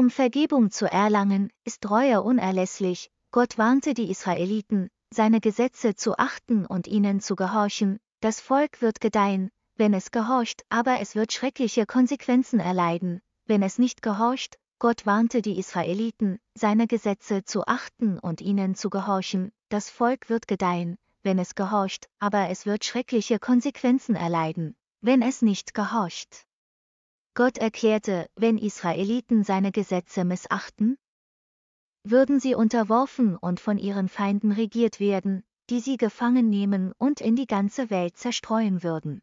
Um Vergebung zu erlangen, ist Reue unerlässlich, Gott warnte die Israeliten, seine Gesetze zu achten und ihnen zu gehorchen, das Volk wird gedeihen, wenn es gehorcht, aber es wird schreckliche Konsequenzen erleiden, wenn es nicht gehorcht, Gott warnte die Israeliten, seine Gesetze zu achten und ihnen zu gehorchen, das Volk wird gedeihen, wenn es gehorcht, aber es wird schreckliche Konsequenzen erleiden, wenn es nicht gehorcht. Gott erklärte, wenn Israeliten seine Gesetze missachten, würden sie unterworfen und von ihren Feinden regiert werden, die sie gefangen nehmen und in die ganze Welt zerstreuen würden.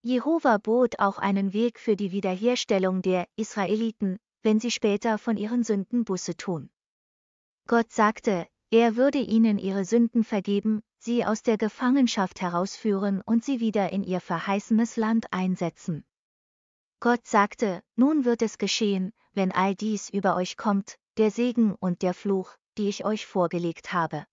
Jehova bot auch einen Weg für die Wiederherstellung der Israeliten, wenn sie später von ihren Sünden Busse tun. Gott sagte, er würde ihnen ihre Sünden vergeben, sie aus der Gefangenschaft herausführen und sie wieder in ihr verheißenes Land einsetzen. Gott sagte, nun wird es geschehen, wenn all dies über euch kommt, der Segen und der Fluch, die ich euch vorgelegt habe.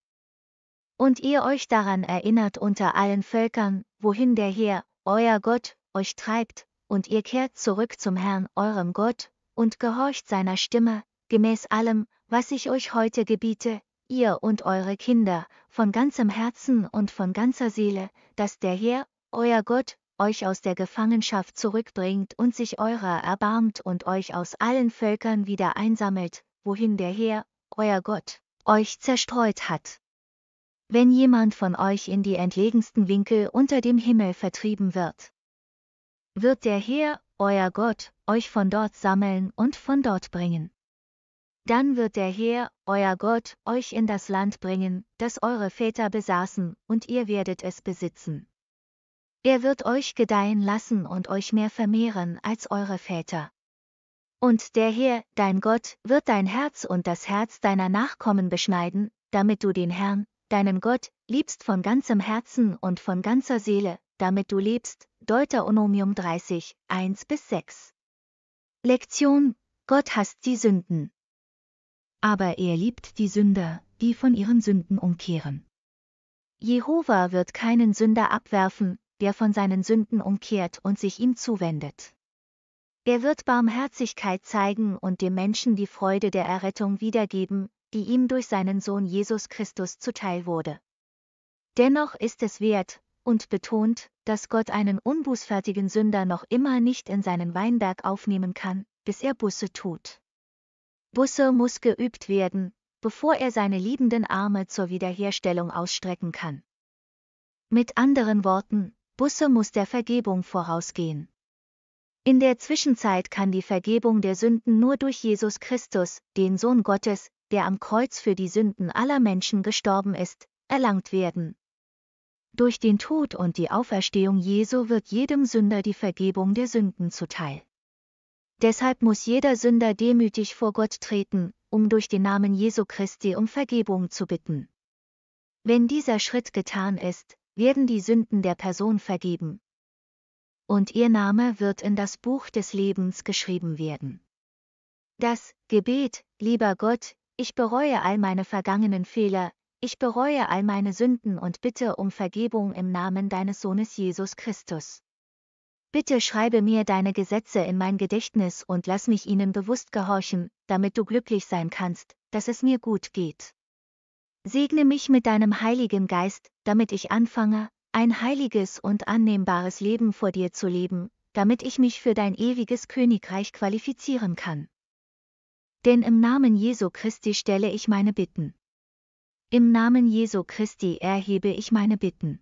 Und ihr euch daran erinnert unter allen Völkern, wohin der Herr, euer Gott, euch treibt, und ihr kehrt zurück zum Herrn, eurem Gott, und gehorcht seiner Stimme, gemäß allem, was ich euch heute gebiete, ihr und eure Kinder, von ganzem Herzen und von ganzer Seele, dass der Herr, euer Gott, euch aus der Gefangenschaft zurückbringt und sich eurer erbarmt und euch aus allen Völkern wieder einsammelt, wohin der Herr, euer Gott, euch zerstreut hat. Wenn jemand von euch in die entlegensten Winkel unter dem Himmel vertrieben wird, wird der Herr, euer Gott, euch von dort sammeln und von dort bringen. Dann wird der Herr, euer Gott, euch in das Land bringen, das eure Väter besaßen, und ihr werdet es besitzen. Er wird euch gedeihen lassen und euch mehr vermehren als eure Väter. Und der Herr, dein Gott, wird dein Herz und das Herz deiner Nachkommen beschneiden, damit du den Herrn, deinen Gott, liebst von ganzem Herzen und von ganzer Seele, damit du lebst. Deuteronomium 30, 1 bis 6. Lektion, Gott hasst die Sünden. Aber er liebt die Sünder, die von ihren Sünden umkehren. Jehova wird keinen Sünder abwerfen, der von seinen Sünden umkehrt und sich ihm zuwendet. Er wird Barmherzigkeit zeigen und dem Menschen die Freude der Errettung wiedergeben, die ihm durch seinen Sohn Jesus Christus zuteil wurde. Dennoch ist es wert, und betont, dass Gott einen unbußfertigen Sünder noch immer nicht in seinen Weinberg aufnehmen kann, bis er Busse tut. Busse muss geübt werden, bevor er seine liebenden Arme zur Wiederherstellung ausstrecken kann. Mit anderen Worten, Busse muss der Vergebung vorausgehen. In der Zwischenzeit kann die Vergebung der Sünden nur durch Jesus Christus, den Sohn Gottes, der am Kreuz für die Sünden aller Menschen gestorben ist, erlangt werden. Durch den Tod und die Auferstehung Jesu wird jedem Sünder die Vergebung der Sünden zuteil. Deshalb muss jeder Sünder demütig vor Gott treten, um durch den Namen Jesu Christi um Vergebung zu bitten. Wenn dieser Schritt getan ist, werden die Sünden der Person vergeben. Und ihr Name wird in das Buch des Lebens geschrieben werden. Das Gebet, lieber Gott, ich bereue all meine vergangenen Fehler, ich bereue all meine Sünden und bitte um Vergebung im Namen deines Sohnes Jesus Christus. Bitte schreibe mir deine Gesetze in mein Gedächtnis und lass mich ihnen bewusst gehorchen, damit du glücklich sein kannst, dass es mir gut geht. Segne mich mit deinem heiligen Geist, damit ich anfange, ein heiliges und annehmbares Leben vor dir zu leben, damit ich mich für dein ewiges Königreich qualifizieren kann. Denn im Namen Jesu Christi stelle ich meine Bitten. Im Namen Jesu Christi erhebe ich meine Bitten.